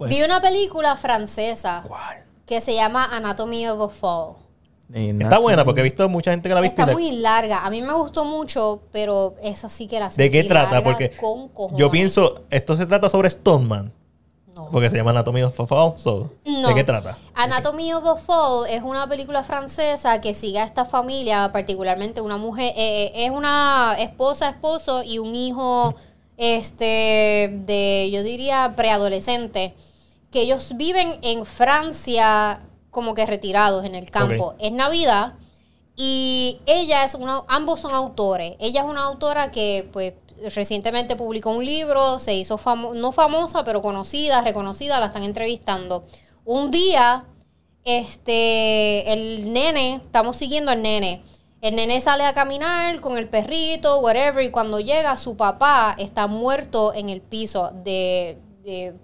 Pues. Vi una película francesa que se llama Anatomy of a Fall. Está buena porque he visto mucha gente que la ha visto. Está muy larga. A mí me gustó mucho, pero esa sí que la sentí ¿De qué trata? Porque yo pienso, esto se trata sobre Stoneman. No. Porque se llama Anatomy of a Fall. ¿De qué trata? Anatomy of a Fall es una película francesa que sigue a esta familia, particularmente una mujer, eh, eh, es una esposa, esposo y un hijo, mm. este, de, yo diría, preadolescente que ellos viven en Francia como que retirados en el campo. Es Navidad y ella es uno ambos son autores. Ella es una autora que pues recientemente publicó un libro, se hizo no famosa, pero conocida, reconocida, la están entrevistando. Un día, este, el nene, estamos siguiendo al nene. El nene sale a caminar con el perrito, whatever, y cuando llega su papá está muerto en el piso de,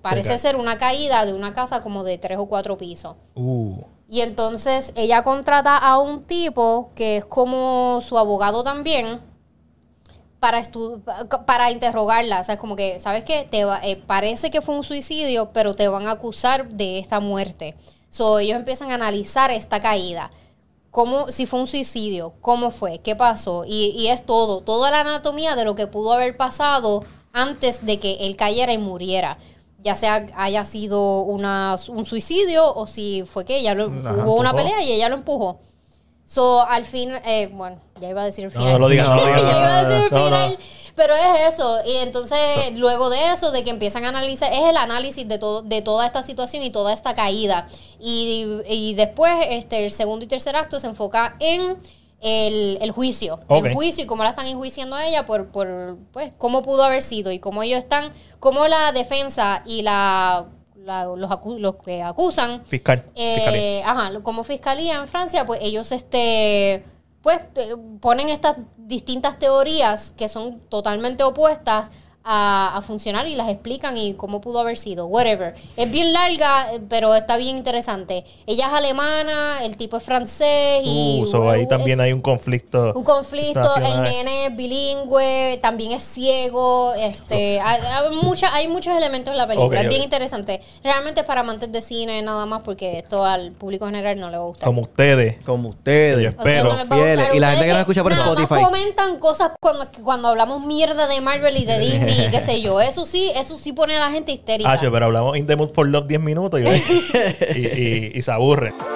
parece ser una caída de una casa como de tres o cuatro pisos. Uh. Y entonces ella contrata a un tipo que es como su abogado también para para interrogarla. O sea, es como que, ¿sabes qué? Te eh, parece que fue un suicidio, pero te van a acusar de esta muerte. So, ellos empiezan a analizar esta caída. Cómo, si fue un suicidio, cómo fue, qué pasó. Y, y es todo, toda la anatomía de lo que pudo haber pasado antes de que él cayera y muriera ya sea haya sido un suicidio o si fue que ella hubo una pelea y ella lo empujó. So, al fin, eh, bueno, ya iba a decir el final. No, lo digas, no lo digas. ya iba a decir el final. Pero es eso. Y entonces, luego de eso, de que empiezan a analizar, es el análisis de, todo, de toda esta situación y toda esta caída. Y, y después, este, el segundo y tercer acto se enfoca en el, juicio. El juicio y cómo la están enjuiciando a ella por, por pues, cómo pudo haber sido y cómo ellos están, cómo la defensa y la los, los, que acusan. Fiscal. Eh, como fiscalía en Francia, pues ellos este pues eh, ponen estas distintas teorías que son totalmente opuestas a, funcionar y las explican y cómo pudo haber sido, whatever. Es bien larga, pero está bien interesante. Ella es alemana, el tipo es francés y... Uh, ahí también hay un conflicto. Un conflicto, el nene es bilingüe, también es ciego, este, hay, hay muchos elementos en la película, es bien interesante. Realmente es para amantes de cine nada más porque esto al público general no le va a gustar. Como ustedes. Como ustedes. Yo espero. y la gente que la escucha por Spotify. comentan cosas cuando, cuando hablamos mierda de Marvel y de Disney. qué sé yo. Eso sí, eso sí pone a la gente histérica. Ah, pero hablamos In the Mood for Love 10 minutos y se aburre.